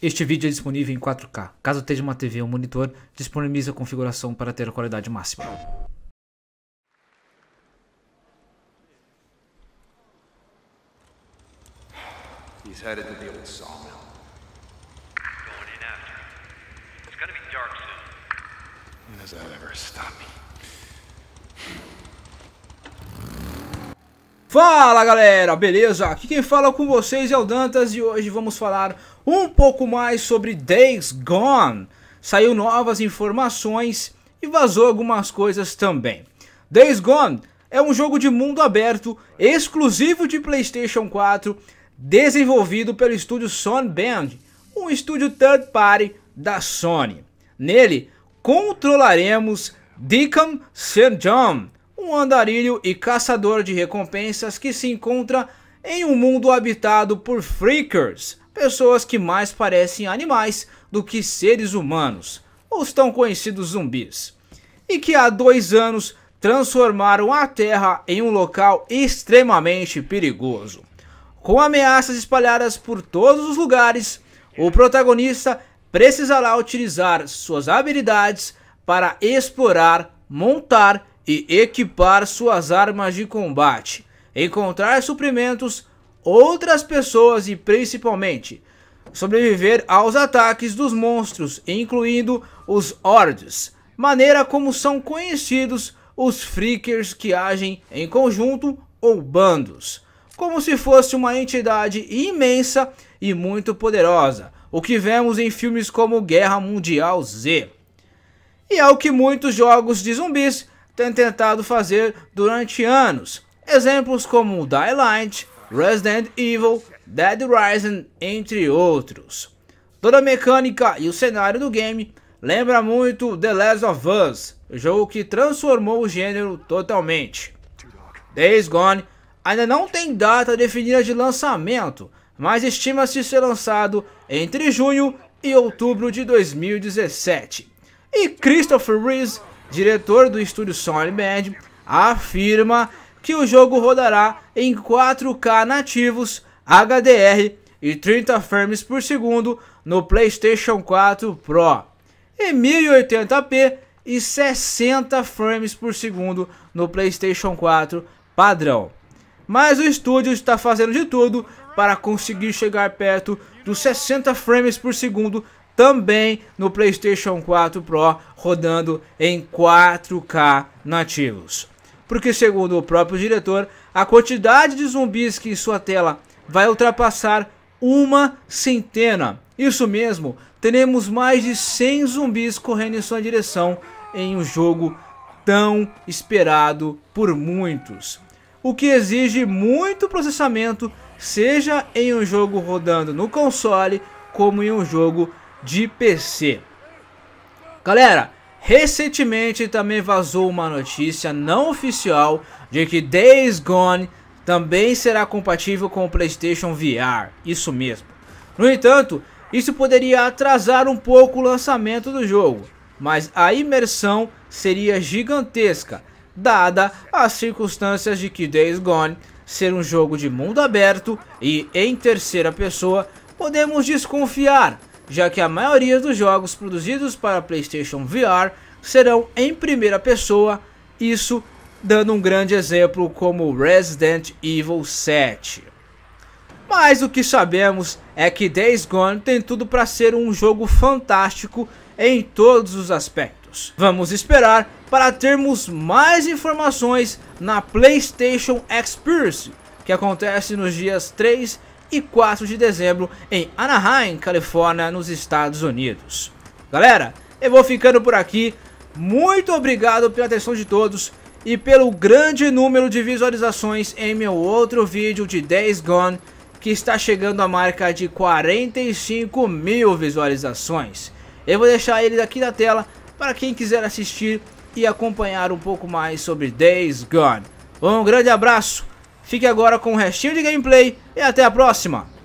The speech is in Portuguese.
Este vídeo é disponível em 4K. Caso tenha uma TV ou monitor, disponibilize a configuração para ter a qualidade máxima. He's headed to the old sawmill. Going in after. It's gonna be dark soon. When does that ever stop me? Fala galera, beleza? Aqui quem fala com vocês é o Dantas e hoje vamos falar um pouco mais sobre Days Gone. Saiu novas informações e vazou algumas coisas também. Days Gone é um jogo de mundo aberto exclusivo de PlayStation 4, desenvolvido pelo estúdio Band, um estúdio third party da Sony. Nele controlaremos Deacon St. John, um andarilho e caçador de recompensas que se encontra em um mundo habitado por freakers, pessoas que mais parecem animais do que seres humanos, os tão conhecidos zumbis, e que há dois anos transformaram a Terra em um local extremamente perigoso. Com ameaças espalhadas por todos os lugares, o protagonista precisará utilizar suas habilidades para explorar, montar e equipar suas armas de combate, encontrar suprimentos, outras pessoas e principalmente sobreviver aos ataques dos monstros, incluindo os Hordes, maneira como são conhecidos os Freakers que agem em conjunto ou bandos, como se fosse uma entidade imensa e muito poderosa, o que vemos em filmes como Guerra Mundial Z. E é o que muitos jogos de zumbis tem tentado fazer durante anos. Exemplos como Die Light, Resident Evil, Dead Rising, entre outros. Toda a mecânica e o cenário do game lembra muito The Last of Us, jogo que transformou o gênero totalmente. Days Gone ainda não tem data definida de lançamento, mas estima-se ser lançado entre junho e outubro de 2017. E Christopher Reeves diretor do estúdio Soundbad, afirma que o jogo rodará em 4K nativos, HDR e 30 frames por segundo no PlayStation 4 Pro, e 1080p e 60 frames por segundo no PlayStation 4 padrão. Mas o estúdio está fazendo de tudo para conseguir chegar perto dos 60 frames por segundo também no PlayStation 4 Pro, rodando em 4K nativos. Porque, segundo o próprio diretor, a quantidade de zumbis que em sua tela vai ultrapassar uma centena. Isso mesmo, teremos mais de 100 zumbis correndo em sua direção em um jogo tão esperado por muitos. O que exige muito processamento, seja em um jogo rodando no console, como em um jogo de PC. Galera, recentemente também vazou uma notícia não oficial de que Days Gone também será compatível com o PlayStation VR. Isso mesmo. No entanto, isso poderia atrasar um pouco o lançamento do jogo, mas a imersão seria gigantesca, dada as circunstâncias de que Days Gone ser um jogo de mundo aberto e em terceira pessoa, podemos desconfiar já que a maioria dos jogos produzidos para PlayStation VR serão em primeira pessoa, isso dando um grande exemplo como Resident Evil 7. Mas o que sabemos é que Days Gone tem tudo para ser um jogo fantástico em todos os aspectos. Vamos esperar para termos mais informações na PlayStation Experience, que acontece nos dias 3 e 4 de dezembro em Anaheim, Califórnia, nos Estados Unidos. Galera, eu vou ficando por aqui. Muito obrigado pela atenção de todos e pelo grande número de visualizações em meu outro vídeo de Days Gone, que está chegando à marca de 45 mil visualizações. Eu vou deixar ele aqui na tela para quem quiser assistir e acompanhar um pouco mais sobre Days Gone. Um grande abraço! Fique agora com o restinho de gameplay e até a próxima!